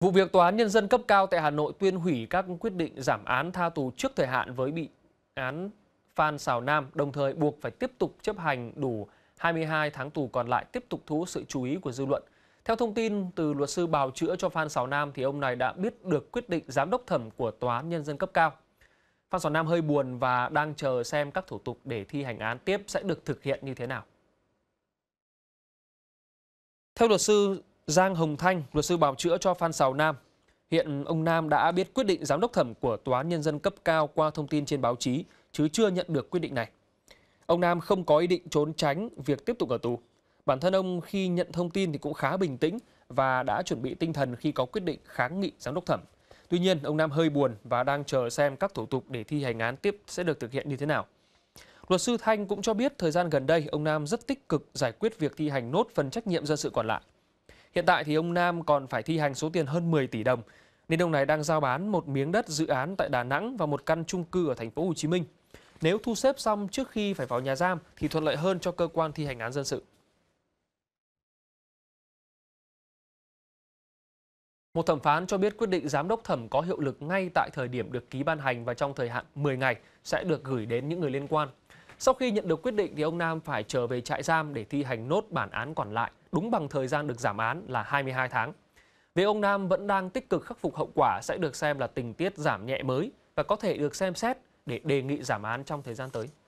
Vụ việc Tòa án Nhân dân cấp cao tại Hà Nội tuyên hủy các quyết định giảm án tha tù trước thời hạn với bị án Phan Xào Nam, đồng thời buộc phải tiếp tục chấp hành đủ 22 tháng tù còn lại tiếp tục thu hút sự chú ý của dư luận. Theo thông tin từ luật sư bào chữa cho Phan Xào Nam thì ông này đã biết được quyết định giám đốc thẩm của Tòa án Nhân dân cấp cao. Phan Xào Nam hơi buồn và đang chờ xem các thủ tục để thi hành án tiếp sẽ được thực hiện như thế nào. Theo luật sư Giang Hồng Thanh, luật sư bào chữa cho Phan Sào Nam. Hiện ông Nam đã biết quyết định giám đốc thẩm của Tòa án Nhân dân cấp cao qua thông tin trên báo chí, chứ chưa nhận được quyết định này. Ông Nam không có ý định trốn tránh việc tiếp tục ở tù. Bản thân ông khi nhận thông tin thì cũng khá bình tĩnh và đã chuẩn bị tinh thần khi có quyết định kháng nghị giám đốc thẩm. Tuy nhiên, ông Nam hơi buồn và đang chờ xem các thủ tục để thi hành án tiếp sẽ được thực hiện như thế nào. Luật sư Thanh cũng cho biết thời gian gần đây, ông Nam rất tích cực giải quyết việc thi hành nốt phần trách nhiệm dân sự còn lại. Hiện tại thì ông Nam còn phải thi hành số tiền hơn 10 tỷ đồng nên ông này đang giao bán một miếng đất dự án tại Đà Nẵng và một căn chung cư ở thành phố Hồ Chí Minh. Nếu thu xếp xong trước khi phải vào nhà giam thì thuận lợi hơn cho cơ quan thi hành án dân sự. Một thẩm phán cho biết quyết định giám đốc thẩm có hiệu lực ngay tại thời điểm được ký ban hành và trong thời hạn 10 ngày sẽ được gửi đến những người liên quan sau khi nhận được quyết định thì ông Nam phải trở về trại giam để thi hành nốt bản án còn lại, đúng bằng thời gian được giảm án là 22 tháng. Việc ông Nam vẫn đang tích cực khắc phục hậu quả sẽ được xem là tình tiết giảm nhẹ mới và có thể được xem xét để đề nghị giảm án trong thời gian tới.